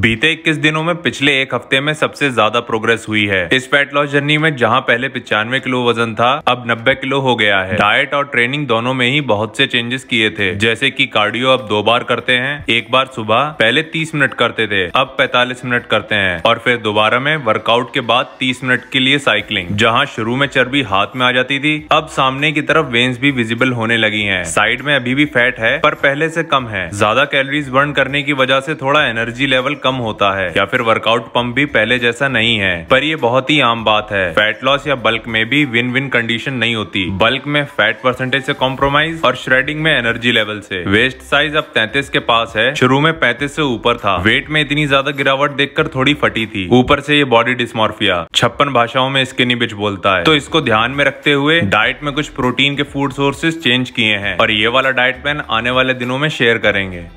बीते इक्कीस दिनों में पिछले एक हफ्ते में सबसे ज्यादा प्रोग्रेस हुई है इस फैट लॉस जर्नी में जहां पहले पिचानवे किलो वजन था अब 90 किलो हो गया है डाइट और ट्रेनिंग दोनों में ही बहुत से चेंजेस किए थे जैसे कि कार्डियो अब दो बार करते हैं एक बार सुबह पहले 30 मिनट करते थे अब 45 मिनट करते हैं और फिर दोबारा में वर्कआउट के बाद तीस मिनट के लिए साइकिलिंग जहाँ शुरू में चर्बी हाथ में आ जाती थी अब सामने की तरफ वेन्स भी विजिबल होने लगी है साइड में अभी भी फैट है पर पहले से कम है ज्यादा कैलोरीज बर्न करने की वजह से थोड़ा एनर्जी लेवल कम कम होता है या फिर वर्कआउट पंप भी पहले जैसा नहीं है पर ये बहुत ही आम बात है फैट लॉस या बल्क में भी विन विन कंडीशन नहीं होती बल्क में फैट परसेंटेज से कॉम्प्रोमाइज और श्रेडिंग में एनर्जी लेवल से वेस्ट साइज अब तैतीस के पास है शुरू में पैंतीस से ऊपर था वेट में इतनी ज्यादा गिरावट देखकर थोड़ी फटी थी ऊपर से ये बॉडी डिस्मोर्फिया छप्पन भाषाओं में स्किनी बिच बोलता है तो इसको ध्यान में रखते हुए डाइट में कुछ प्रोटीन के फूड सोर्सेज चेंज किए हैं और ये वाला डाइट प्लान आने वाले दिनों में शेयर करेंगे